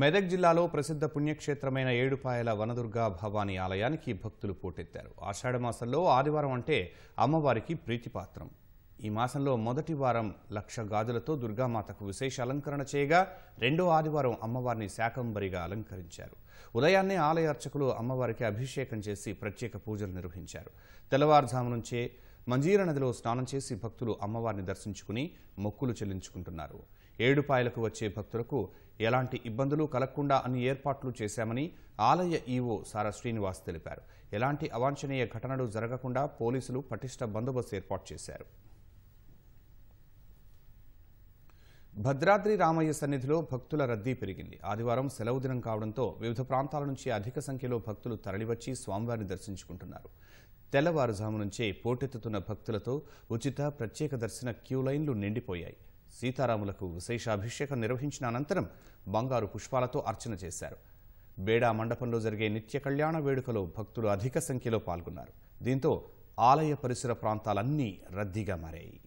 మెదక్ జిల్లాలో ప్రసిద్ధ పుణ్యక్షేత్రమైన ఏడుపాయల వనదుర్గా భవాని ఆలయానికి భక్తులు పోటెత్తారు ఆషాఢమాసంలో ఆదివారం అంటే అమ్మవారికి ప్రీతిపాత్రం ఈ మాసంలో మొదటి వారం లక్ష గాజులతో దుర్గామాతకు విశేష అలంకరణ చేయగా రెండో ఆదివారం అమ్మవారిని శాకంబరిగా అలంకరించారు ఉదయాన్నే ఆలయ అర్చకులు అమ్మవారికి అభిషేకం చేసి ప్రత్యేక పూజలు నిర్వహించారు తెల్లవారుజాము నుంచే మంజీర నదిలో స్నానం చేసి భక్తులు అమ్మవారిని దర్శించుకుని మొక్కులు చెల్లించుకుంటున్నారు ఏడుపాయలకు వచ్చే భక్తులకు ఎలాంటి ఇబ్బందులు కలగకుండా అన్ని ఏర్పాట్లు చేశామని ఆలయ ఈవో సారా శ్రీనివాస్ తెలిపారు ఎలాంటి అవాంఛనీయ ఘటనలు జరగకుండా పోలీసులు పటిష్ట బందోబస్తు ఏర్పాటు చేశారు భద్రాద్రి రామయ్య సన్నిధిలో భక్తుల రద్దీ పెరిగింది ఆదివారం సెలవు దినం కావడంతో వివిధ ప్రాంతాల నుంచి అధిక సంఖ్యలో భక్తులు తరలివచ్చి స్వామివారిని దర్శించుకుంటున్నారు తెల్లవారుజాము నుంచే పోటెత్తుతున్న భక్తులతో ఉచిత ప్రత్యేక దర్శన క్యూ లైన్లు నిండిపోయాయి సీతారాములకు విశేషాభిషేకం నిర్వహించిన అనంతరం బంగారు పుష్పాలతో అర్చన చేశారు బేడా మండపంలో జరిగే నిత్య కళ్యాణ వేడుకలో భక్తులు అధిక సంఖ్యలో పాల్గొన్నారు దీంతో ఆలయ పరిసర ప్రాంతాలన్నీ రద్దీగా మారాయి